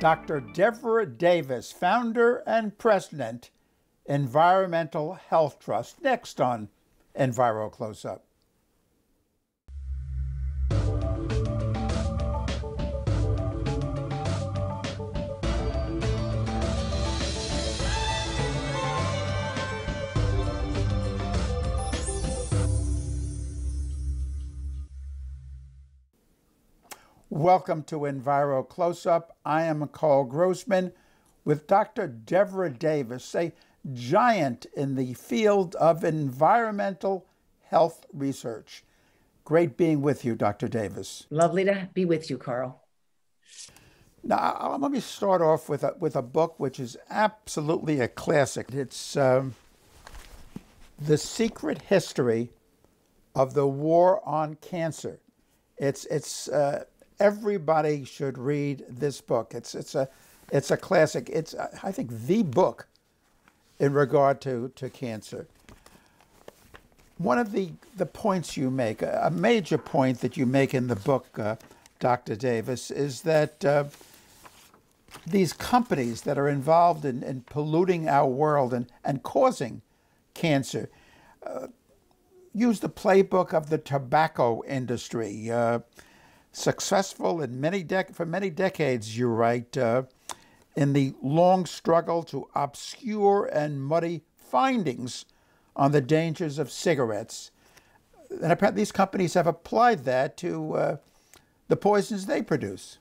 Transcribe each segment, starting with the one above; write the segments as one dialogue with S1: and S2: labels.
S1: Dr. Deborah Davis, founder and president, Environmental Health Trust, next on Enviro Close Up. Welcome to Enviro Close Up. I am Carl Grossman with Dr. Deborah Davis, a giant in the field of environmental health research. Great being with you, Dr. Davis. Lovely to be with you, Carl. Now, let me start off with a, with a book which is absolutely a classic. It's um, The Secret History of the War on Cancer. It's, it's uh, everybody should read this book. It's, it's, a, it's a classic. It's, I think, the book in regard to, to cancer. One of the, the points you make, a major point that you make in the book, uh, Dr. Davis, is that uh, these companies that are involved in, in polluting our world and, and causing cancer uh, use the playbook of the tobacco industry. Uh, successful in many dec- for many decades, you write, uh, in the long struggle to obscure and muddy findings on the dangers of cigarettes. And apparently, these companies have applied that to uh, the poisons they produce.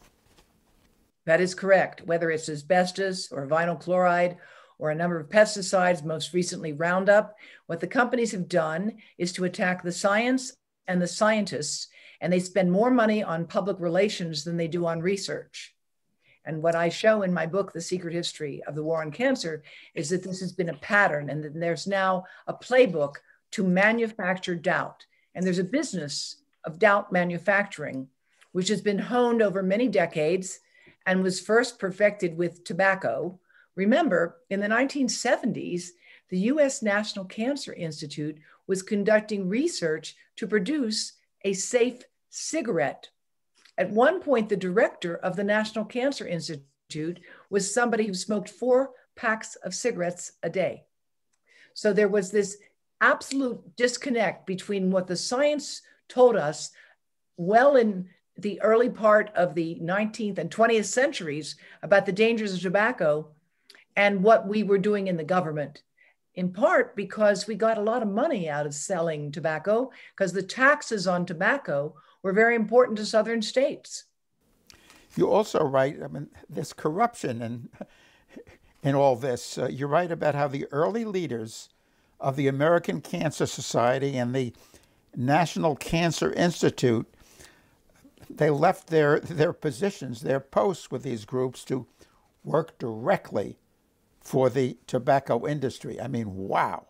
S2: That is correct. Whether it's asbestos or vinyl chloride or a number of pesticides, most recently Roundup, what the companies have done is to attack the science and the scientists and they spend more money on public relations than they do on research. And what I show in my book, The Secret History of the War on Cancer, is that this has been a pattern and that there's now a playbook to manufacture doubt. And there's a business of doubt manufacturing, which has been honed over many decades and was first perfected with tobacco. Remember, in the 1970s, the US National Cancer Institute was conducting research to produce a safe cigarette. At one point, the director of the National Cancer Institute was somebody who smoked four packs of cigarettes a day. So there was this absolute disconnect between what the science told us well in the early part of the 19th and 20th centuries about the dangers of tobacco and what we were doing in the government in part because we got a lot of money out of selling tobacco because the taxes on tobacco were very important to southern states.
S1: You also write, I mean, there's corruption and in, in all this. Uh, you write about how the early leaders of the American Cancer Society and the National Cancer Institute they left their their positions, their posts with these groups to work directly for the tobacco industry. I mean, wow.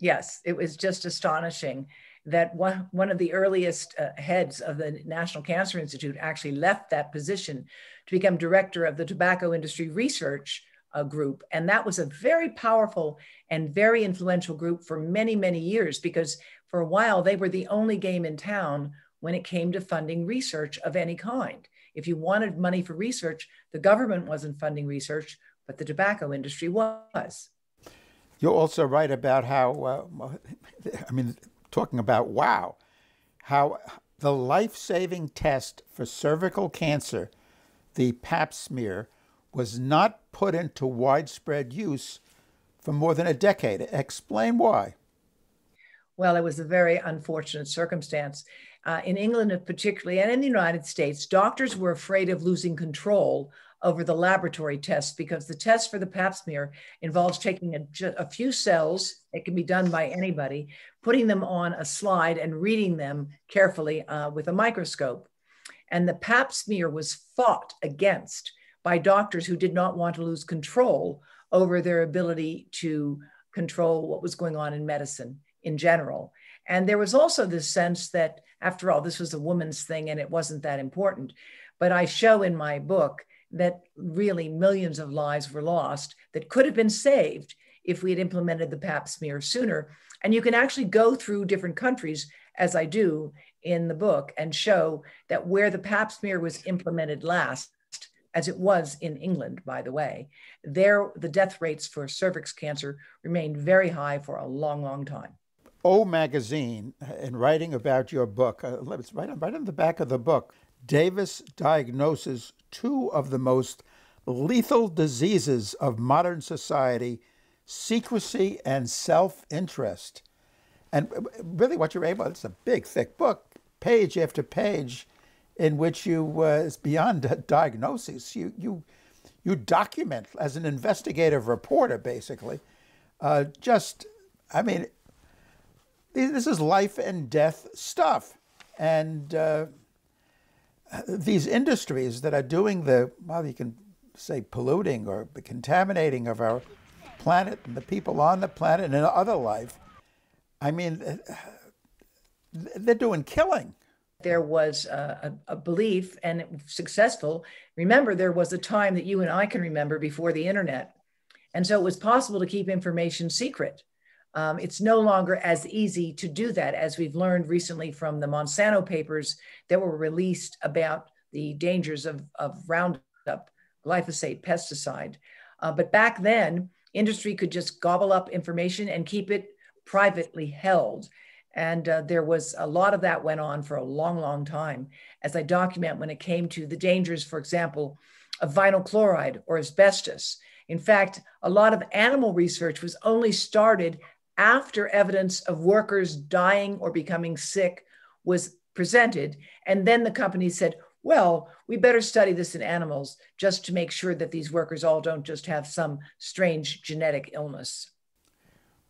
S2: Yes, it was just astonishing that one, one of the earliest uh, heads of the National Cancer Institute actually left that position to become director of the tobacco industry research uh, group. And that was a very powerful and very influential group for many, many years because for a while they were the only game in town when it came to funding research of any kind. If you wanted money for research, the government wasn't funding research but the tobacco industry was.
S1: You're also right about how, uh, I mean, talking about wow, how the life saving test for cervical cancer, the pap smear, was not put into widespread use for more than a decade. Explain why.
S2: Well, it was a very unfortunate circumstance. Uh, in England, particularly, and in the United States, doctors were afraid of losing control over the laboratory test because the test for the pap smear involves taking a, a, few cells, it can be done by anybody, putting them on a slide and reading them carefully uh, with a microscope. And the pap smear was fought against by doctors who did not want to lose control over their ability to control what was going on in medicine in general. And there was also this sense that, after all, this was a woman's thing and it wasn't that important. But I show in my book that really millions of lives were lost that could have been saved if we had implemented the pap smear sooner. And you can actually go through different countries, as I do in the book, and show that where the pap smear was implemented last, as it was in England, by the way, there the death rates for cervix cancer remained very high for a long, long time.
S1: O Magazine, in writing about your book, uh, it's right on, right on the back of the book, Davis diagnoses two of the most lethal diseases of modern society secrecy and self interest. And really, what you're able, it's a big, thick book, page after page, in which you, uh, it's beyond diagnosis. You, you, you document as an investigative reporter, basically. Uh, just, I mean, this is life and death stuff. And, uh, these industries that are doing the, well, you can say polluting or the contaminating of our planet and the people on the planet and in other life, I mean, uh, they're
S2: doing killing. There was a, a, belief and it was successful. Remember, there was a time that you and I can remember before the internet. And so it was possible to keep information secret. Um, it's no longer as easy to do that, as we've learned recently from the Monsanto papers that were released about the dangers of, of Roundup, glyphosate, pesticide. Uh, but back then, industry could just gobble up information and keep it privately held. And uh, there was a lot of that went on for a long, long time, as I document when it came to the dangers, for example, of vinyl chloride or asbestos. In fact, a lot of animal research was only started after evidence of workers dying or becoming sick was presented. And then the company said, well, we better study this in animals just to make sure that these workers all don't just have some strange genetic illness.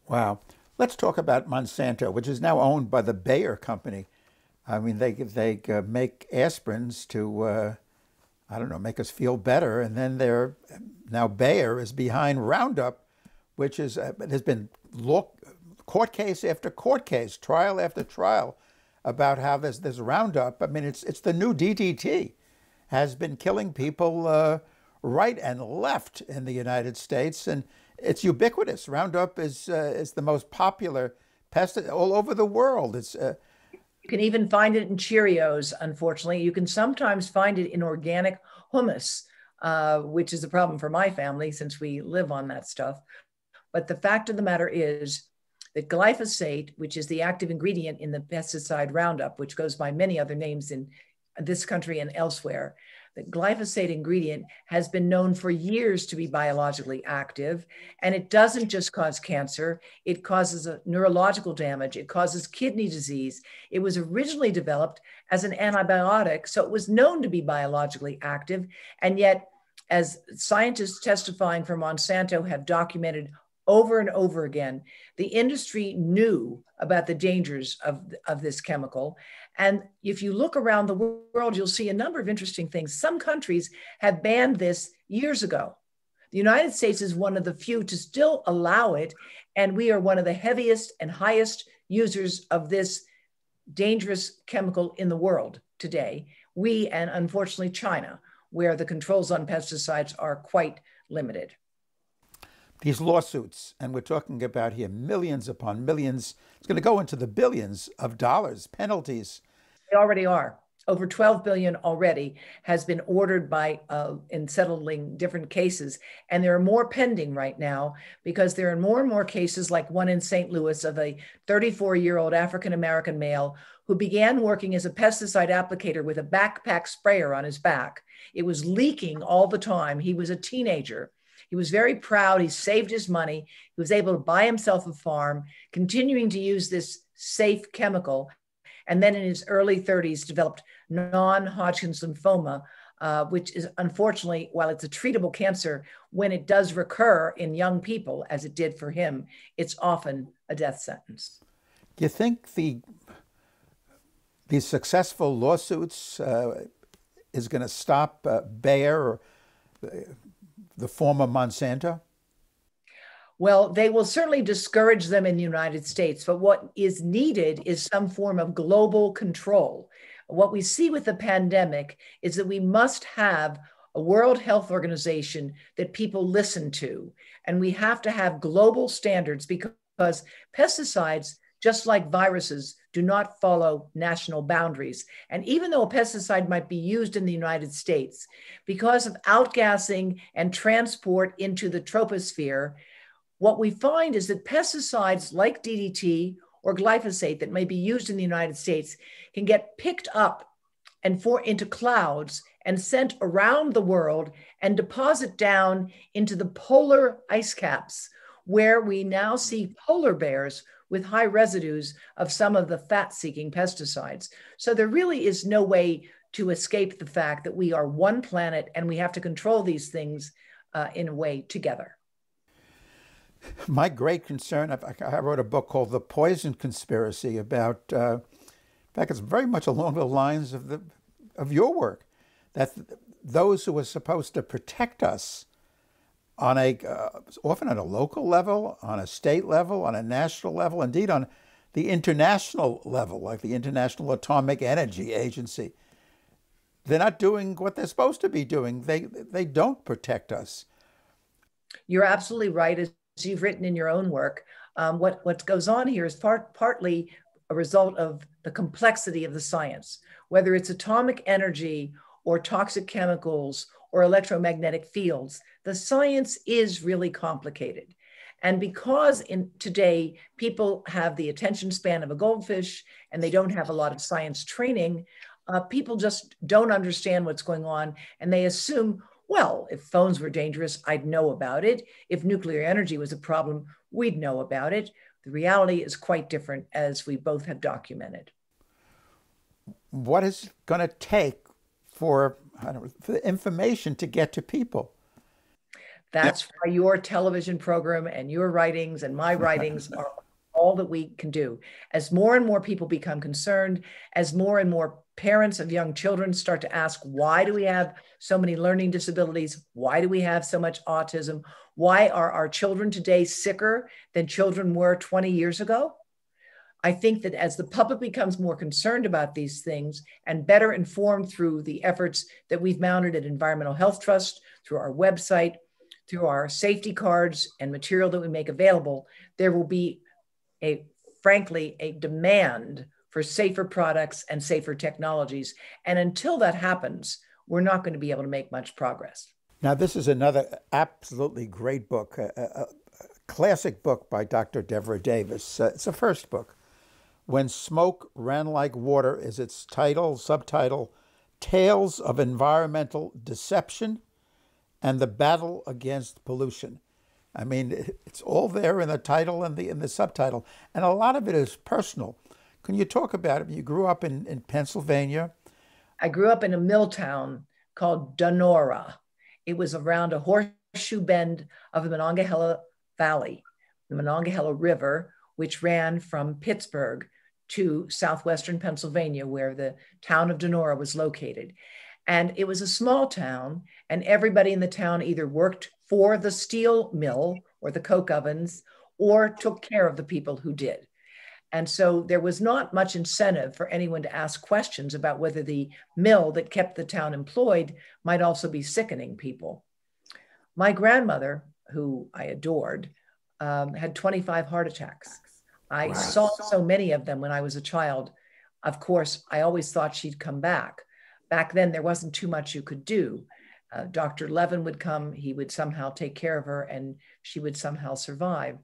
S1: Wow. Let's talk about Monsanto, which is now owned by the Bayer Company. I mean, they, they uh, make aspirins to, uh, I don't know, make us feel better. And then they're, now Bayer is behind Roundup, which is, uh, has been Look, court case after court case, trial after trial, about how this this Roundup. I mean, it's it's the new DDT, has been killing people uh, right and left in the United States, and it's ubiquitous.
S2: Roundup is uh, is the most popular pest all over the world. It's uh, you can even find it in Cheerios. Unfortunately, you can sometimes find it in organic hummus, uh, which is a problem for my family since we live on that stuff. But the fact of the matter is that glyphosate, which is the active ingredient in the pesticide Roundup, which goes by many other names in this country and elsewhere, the glyphosate ingredient has been known for years to be biologically active. And it doesn't just cause cancer, it causes neurological damage, it causes kidney disease. It was originally developed as an antibiotic, so it was known to be biologically active. And yet, as scientists testifying for Monsanto have documented over and over again. The industry knew about the dangers of, of this chemical. And if you look around the world, you'll see a number of interesting things. Some countries have banned this years ago. The United States is one of the few to still allow it. And we are one of the heaviest and highest users of this dangerous chemical in the world today. We and unfortunately China, where the controls on pesticides are quite limited
S1: these lawsuits, and we're talking about here millions upon millions, it's going to go into the billions of dollars, penalties.
S2: They already are. Over 12 billion already has been ordered by uh, in settling different cases, and there are more pending right now because there are more and more cases, like one in St. Louis of a 34-year-old African American male who began working as a pesticide applicator with a backpack sprayer on his back. It was leaking all the time. He was a teenager he was very proud. He saved his money. He was able to buy himself a farm, continuing to use this safe chemical. And then in his early 30s, developed non Hodgkin's lymphoma, uh, which is unfortunately, while it's a treatable cancer, when it does recur in young people, as it did for him, it's often a death sentence.
S1: Do you think the these successful lawsuits uh, is going to stop uh, Bayer or uh, the former Monsanto?
S2: Well, they will certainly discourage them in the United States, but what is needed is some form of global control. What we see with the pandemic is that we must have a World Health Organization that people listen to, and we have to have global standards because pesticides just like viruses do not follow national boundaries. And even though a pesticide might be used in the United States, because of outgassing and transport into the troposphere, what we find is that pesticides like DDT or glyphosate that may be used in the United States can get picked up and for into clouds and sent around the world and deposit down into the polar ice caps where we now see polar bears with high residues of some of the fat seeking pesticides. So there really is no way to escape the fact that we are one planet and we have to control these things uh, in a way together.
S1: My great concern, I wrote a book called The Poison Conspiracy about, uh, in fact, it's very much along the lines of, the, of your work, that those who are supposed to protect us on a uh, often on a local level, on a state level, on a national level, indeed on the international level, like the International Atomic Energy Agency. They're not doing what they're supposed to be doing. They they don't protect us.
S2: You're absolutely right, as you've written in your own work. Um, what what goes on here is part partly a result of the complexity of the science, whether it's atomic energy or toxic chemicals or electromagnetic fields. The science is really complicated. And because in today people have the attention span of a goldfish and they don't have a lot of science training, uh, people just don't understand what's going on and they assume, well, if phones were dangerous, I'd know about it. If nuclear energy was a problem, we'd know about it. The reality is quite different as we both have documented.
S1: What is going to take for, know, for information to get to people.
S2: That's why your television program and your writings and my writings are all that we can do. As more and more people become concerned, as more and more parents of young children start to ask, why do we have so many learning disabilities? Why do we have so much autism? Why are our children today sicker than children were 20 years ago? I think that as the public becomes more concerned about these things and better informed through the efforts that we've mounted at Environmental Health Trust, through our website, through our safety cards and material that we make available, there will be a, frankly, a demand for safer products and safer technologies. And until that happens, we're not going to be able to make much progress.
S1: Now, this is another absolutely great book, a, a, a classic book by Dr. Deborah Davis. Uh, it's the first book when Smoke Ran Like Water is its title, subtitle, Tales of Environmental Deception and the Battle Against Pollution. I mean, it's all there in the title and the, in the subtitle. And a lot of it is personal. Can you talk about it? You grew up
S2: in, in Pennsylvania. I grew up in a mill town called Donora. It was around a horseshoe bend of the Monongahela Valley, the Monongahela River, which ran from Pittsburgh to southwestern Pennsylvania, where the town of Denora was located. And it was a small town, and everybody in the town either worked for the steel mill or the coke ovens or took care of the people who did. And so there was not much incentive for anyone to ask questions about whether the mill that kept the town employed might also be sickening people. My grandmother, who I adored, um, had 25 heart attacks. I wow. saw so many of them when I was a child. Of course, I always thought she'd come back. Back then, there wasn't too much you could do. Uh, Dr. Levin would come, he would somehow take care of her, and she would somehow survive.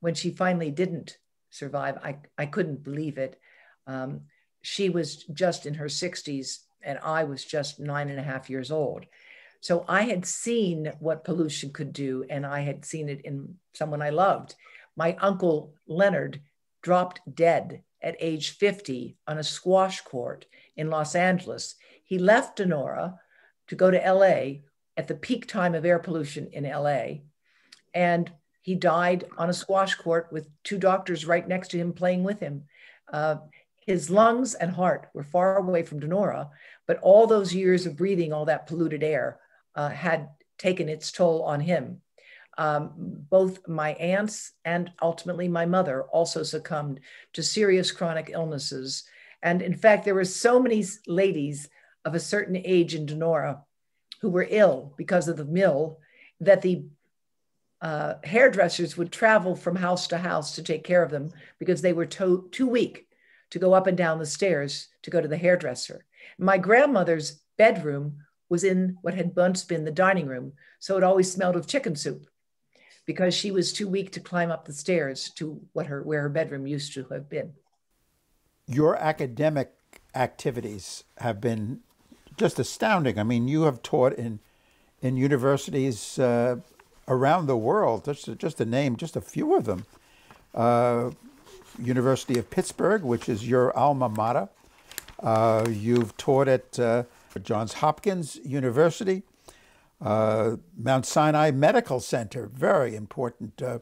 S2: When she finally didn't survive, I, I couldn't believe it. Um, she was just in her 60s, and I was just nine and a half years old. So I had seen what pollution could do, and I had seen it in someone I loved. My uncle Leonard dropped dead at age 50 on a squash court in Los Angeles. He left Denora to go to LA at the peak time of air pollution in LA. And he died on a squash court with two doctors right next to him playing with him. Uh, his lungs and heart were far away from Denora, but all those years of breathing all that polluted air uh, had taken its toll on him. Um, both my aunts and ultimately my mother also succumbed to serious chronic illnesses. And in fact, there were so many ladies of a certain age in Denora who were ill because of the mill that the uh, hairdressers would travel from house to house to take care of them because they were to- too weak to go up and down the stairs to go to the hairdresser. My grandmother's bedroom was in what had once been the dining room, so it always smelled of chicken soup because she was too weak to climb up the stairs to what her where her bedroom used to have been. Your academic
S1: activities have been just astounding. I mean, you have taught in in universities uh, around the world. Just just to name just a few of them. Uh, University of Pittsburgh, which is your alma mater. Uh, you've taught at uh, Johns Hopkins University, uh, Mount Sinai Medical Center, very important uh,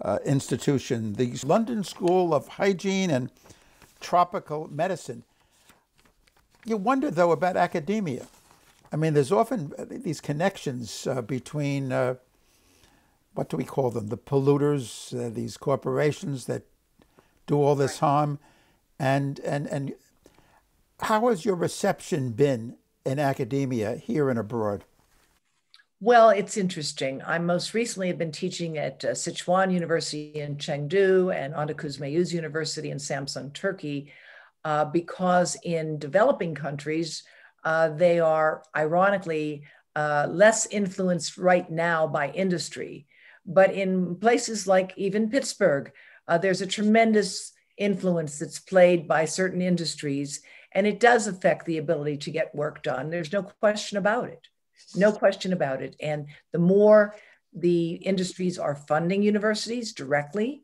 S1: uh, institution, the London School of Hygiene and Tropical Medicine. You wonder, though, about academia. I mean, there's often uh, these connections uh, between uh, what do we call them? The polluters, these corporations that do all this right. harm, and, and, and how has your reception been in academia here and abroad?
S2: Well, it's interesting. I most recently have been teaching at uh, Sichuan University in Chengdu and Onda Kuzmeyuz University in Samsung, Turkey, uh, because in developing countries, uh, they are ironically uh, less influenced right now by industry. But in places like even Pittsburgh, uh, there's a tremendous influence that's played by certain industries and it does affect the ability to get work done. There's no question about it. No question about it. And the more the industries are funding universities directly,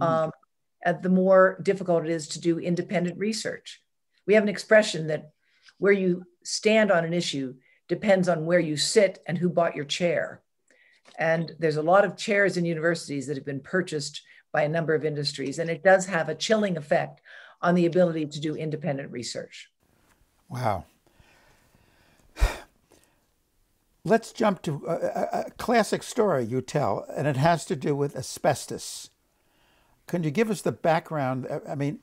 S2: mm-hmm. Um, uh, the more difficult it is to do independent research. We have an expression that where you stand on an issue depends on where you sit and who bought your chair. And there's a lot of chairs in universities that have been purchased by a number of industries, and it does have a chilling effect on the ability to do independent research.
S1: Wow. Let's jump to a, a, classic story you tell, and it has to do with asbestos. Can you give us the background? I mean,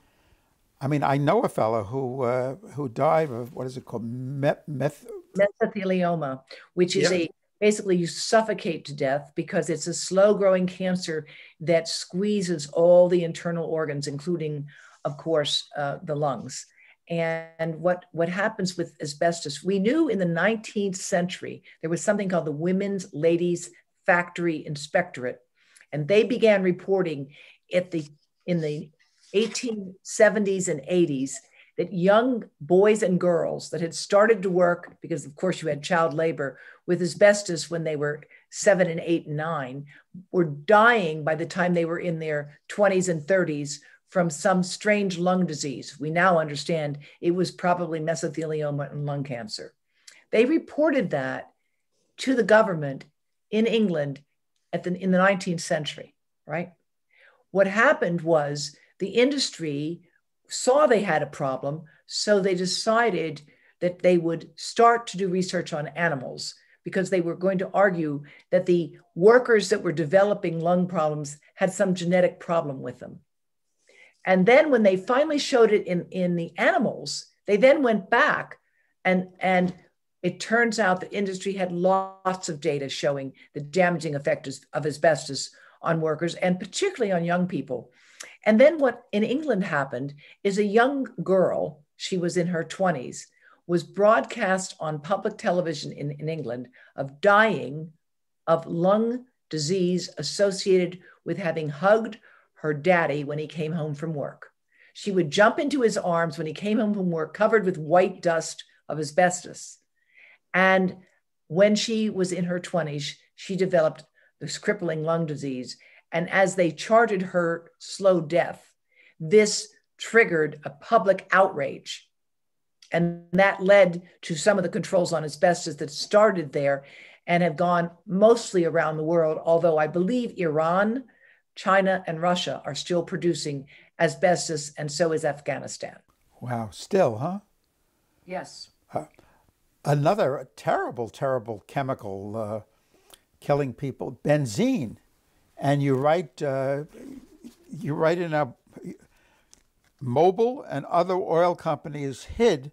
S1: I mean, I know a fellow who uh, who died of what is it called, meth,
S2: meth mesothelioma, which is yeah. a basically you suffocate to death because it's a slow growing cancer that squeezes all the internal organs, including of course, uh, the lungs. And what, what happens with asbestos, we knew in the 19th century, there was something called the Women's Ladies Factory Inspectorate. And they began reporting at the, in the 1870s and 80s that young boys and girls that had started to work, because of course you had child labor, with asbestos when they were seven and eight and nine, were dying by the time they were in their 20s and 30s from some strange lung disease. We now understand it was probably mesothelioma and lung cancer. They reported that to the government in England at the, in the 19th century, right? What happened was the industry saw they had a problem, so they decided that they would start to do research on animals because they were going to argue that the workers that were developing lung problems had some genetic problem with them. And then when they finally showed it in, in the animals, they then went back and, and it turns out the industry had lots of data showing the damaging effect of asbestos on workers and particularly on young people. And then what in England happened is a young girl, she was in her 20s, was broadcast on public television in, in England of dying of lung disease associated with having hugged her daddy when he came home from work. She would jump into his arms when he came home from work, covered with white dust of asbestos. And when she was in her 20s, she developed this crippling lung disease. And as they charted her slow death, this triggered a public outrage. And that led to some of the controls on asbestos that started there and have gone mostly around the world, although I believe Iran China and Russia are still producing asbestos, and so is Afghanistan.
S1: Wow, still, huh? Yes. Uh, another terrible, terrible chemical uh, killing people, benzene. And you write, uh, you write in a Mobil and other oil companies hid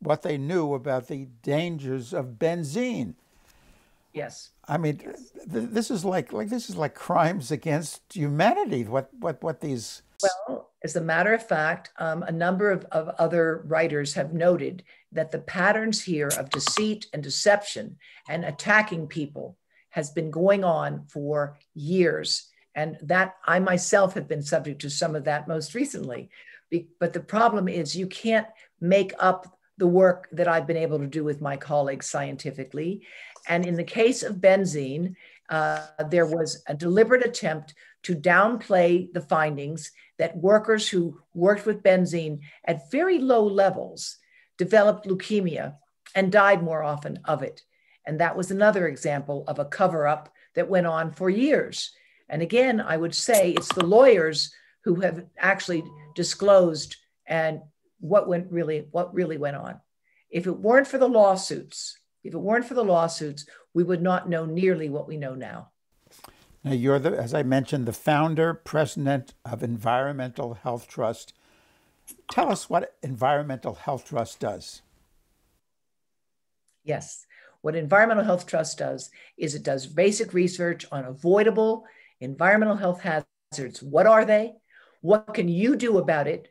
S1: what they knew about the dangers of benzene. Yes. I mean, th- this is like like this is like crimes against humanity.
S2: What what what these? Well, as a matter of fact, um, a number of, of other writers have noted that the patterns here of deceit and deception and attacking people has been going on for years, and that I myself have been subject to some of that most recently. Be- but the problem is, you can't make up the work that I've been able to do with my colleagues scientifically. And in the case of benzene, uh, there was a deliberate attempt to downplay the findings that workers who worked with benzene at very low levels developed leukemia and died more often of it. And that was another example of a cover up that went on for years. And again, I would say it's the lawyers who have actually disclosed and what went really what really went on. If it weren't for the lawsuits, if it weren't for the lawsuits, we would not know nearly what we know now.
S1: Now, you're, the, as I mentioned, the founder, president of Environmental Health Trust. Tell us what Environmental Health Trust does.
S2: Yes. What Environmental Health Trust does is it does basic research on avoidable environmental health hazards. What are they? What can you do about it?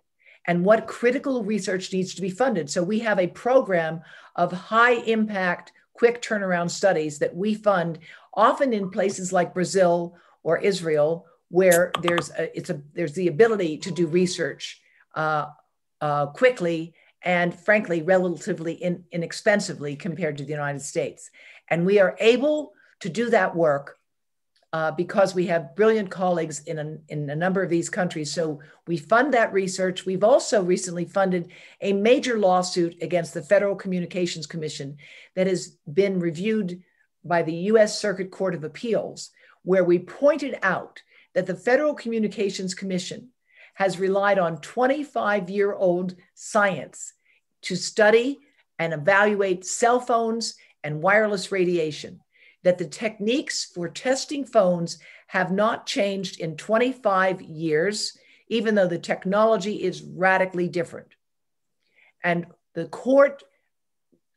S2: and what critical research needs to be funded. So we have a program of high impact, quick turnaround studies that we fund often in places like Brazil or Israel, where there's a, it's a there's the ability to do research uh, uh, quickly and frankly relatively in, inexpensively compared to the United States, and we are able to do that work uh, because we have brilliant colleagues in a, in a number of these countries. So we fund that research. We've also recently funded a major lawsuit against the Federal Communications Commission that has been reviewed by the US Circuit Court of Appeals, where we pointed out that the Federal Communications Commission has relied on 25 year old science to study and evaluate cell phones and wireless radiation that the techniques for testing phones have not changed in 25 years, even though the technology is radically different. And the court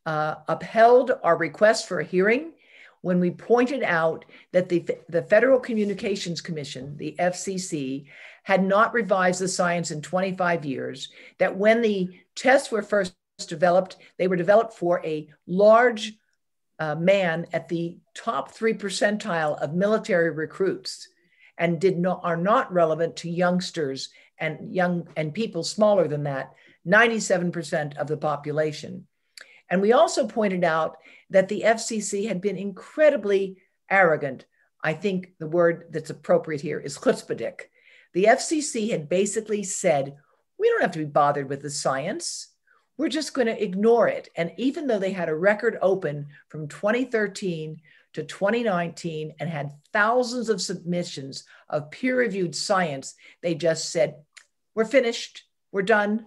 S2: uh, upheld our request for a hearing when we pointed out that the, the Federal Communications Commission, the FCC, had not revised the science in 25 years, that when the tests were first developed, they were developed for a large uh, man at the top three percentile of military recruits and did not are not relevant to youngsters and young and people smaller than that 97% of the population and we also pointed out that the fcc had been incredibly arrogant i think the word that's appropriate here is chutzpahdik the fcc had basically said we don't have to be bothered with the science we're just going to ignore it. And even though they had a record open from 2013 to 2019 and had thousands of submissions of peer reviewed science, they just said, we're finished, we're done.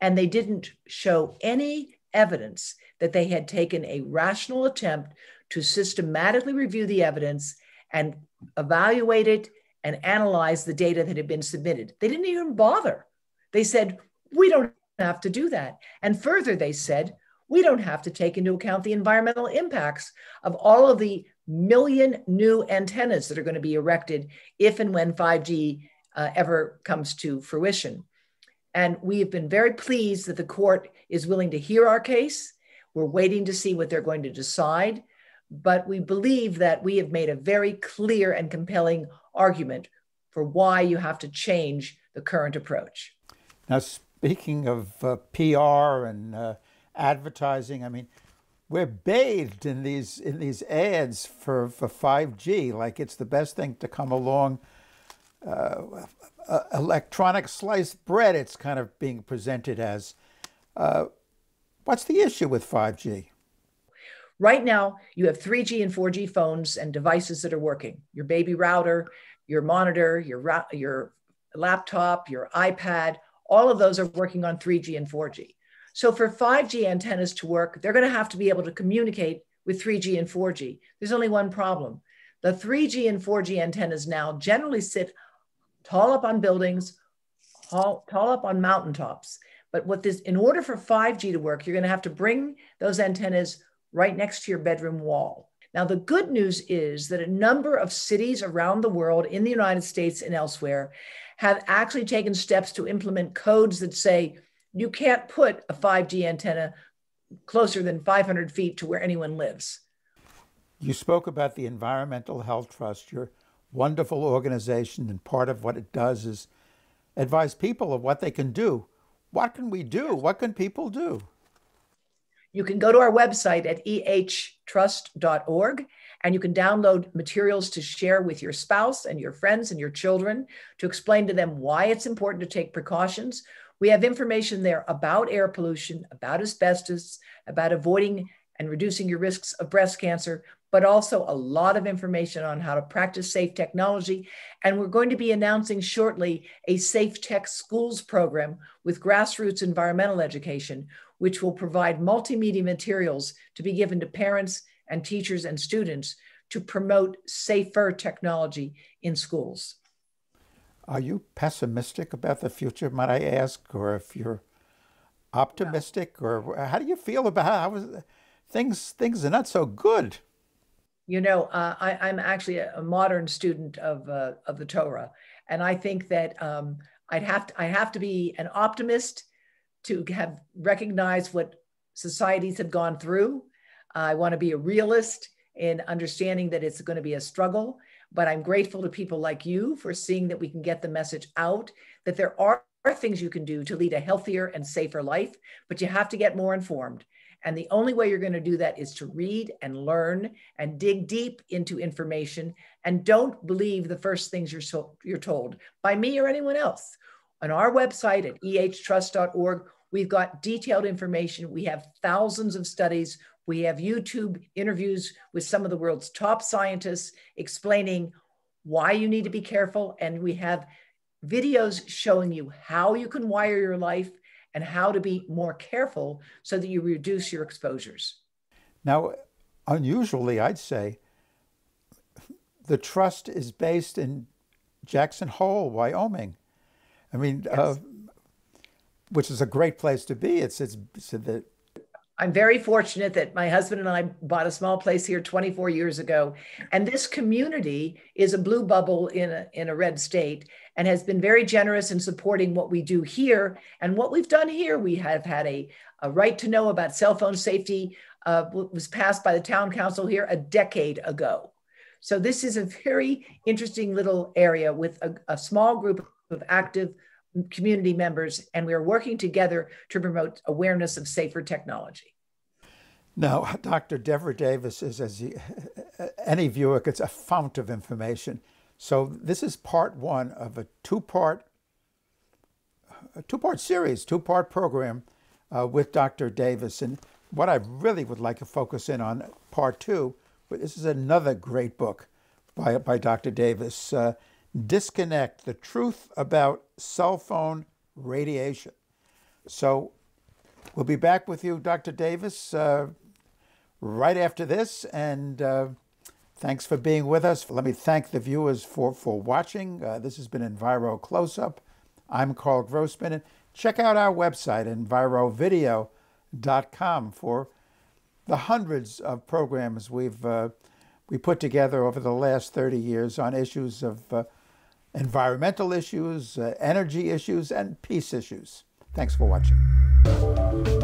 S2: And they didn't show any evidence that they had taken a rational attempt to systematically review the evidence and evaluate it and analyze the data that had been submitted. They didn't even bother. They said, we don't have to do that. And further, they said, we don't have to take into account the environmental impacts of all of the million new antennas that are going to be erected if and when 5G uh, ever comes to fruition. And we have been very pleased that the court is willing to hear our case. We're waiting to see what they're going to decide. But we believe that we have made a very clear and compelling argument for why you have to change the current approach.
S1: Now, speaking of uh, PR and uh, advertising, I mean, we're bathed in these in these ads for for 5G. Like it's the best thing to come along. Uh, electronic sliced bread. It's kind of being presented as. Uh,
S2: what's the issue with 5G? Right now, you have 3G and 4G phones and devices that are working. Your baby router, your monitor, your your laptop, your iPad all of those are working on 3G and 4G. So for 5G antennas to work, they're going to have to be able to communicate with 3G and 4G. There's only one problem. The 3G and 4G antennas now generally sit tall up on buildings, tall, tall up on mountaintops. But what this, in order for 5G to work, you're going to have to bring those antennas right next to your bedroom wall. Now, the good news is that a number of cities around the world, in the United States and elsewhere, have actually taken steps to implement codes that say you can't put a 5G antenna closer than 500 feet to where anyone lives.
S1: You spoke about the Environmental Health Trust, your wonderful organization, and part of what it does is advise people of what they can do. What can we do? What can people
S2: do? You can go to our website at ehtrust.org and you can download materials to share with your spouse and your friends and your children to explain to them why it's important to take precautions. We have information there about air pollution, about asbestos, about avoiding and reducing your risks of breast cancer, but also a lot of information on how to practice safe technology. And we're going to be announcing shortly a Safe Tech Schools program with grassroots environmental education, which will provide multimedia materials to be given to parents and teachers and students to promote safer technology in schools. Are you pessimistic
S1: about the future, might I ask, or if you're
S2: optimistic,
S1: or how do you feel about how things? Things are not so good.
S2: You know, uh, I, am actually a, modern student of uh, of the Torah, and I think that um, I'd have to I have to be an optimist to have recognized what societies have gone through I want to be a realist in understanding that it's going to be a struggle. But I'm grateful to people like you for seeing that we can get the message out that there are, things you can do to lead a healthier and safer life, but you have to get more informed. And the only way you're going to do that is to read and learn and dig deep into information and don't believe the first things you're, so, you're told by me or anyone else. On our website at ehtrust.org, we've got detailed information. We have thousands of studies we have YouTube interviews with some of the world's top scientists explaining why you need to be careful. And we have videos showing you how you can wire your life and how to be more careful so that you reduce your exposures.
S1: Now, unusually, I'd say the trust is based in Jackson Hole, Wyoming. I mean, yes. uh, which is a great place to be. It's, it's, it's the
S2: I'm very fortunate that my husband and I bought a small place here 24 years ago. And this community is a blue bubble in a, in a red state and has been very generous in supporting what we do here. And what we've done here, we have had a, a right to know about cell phone safety, uh, was passed by the town council here a decade ago. So this is a very interesting little area with a, a small group of active community members, and we are working together to promote awareness of safer technology.
S1: Now, Dr. Deborah Davis is, as you, any viewer, gets a fount of information. So this is part one of a two-part, a two-part series, two-part program uh, with Dr. Davis. And what I really would like to focus in on part two, but this is another great book by, by Dr. Davis. Uh, disconnect the truth about cell phone radiation. So we'll be back with you, Dr. Davis, uh, right after this. And uh, thanks for being with us. Let me thank the viewers for, for watching. Uh, this has been Enviro Close Up. I'm Carl Grossman. And check out our website, envirovideo.com, for the hundreds of programs we've uh, we put together over the last 30 years on issues of uh, environmental issues, uh, energy issues, and peace issues. Thanks for watching.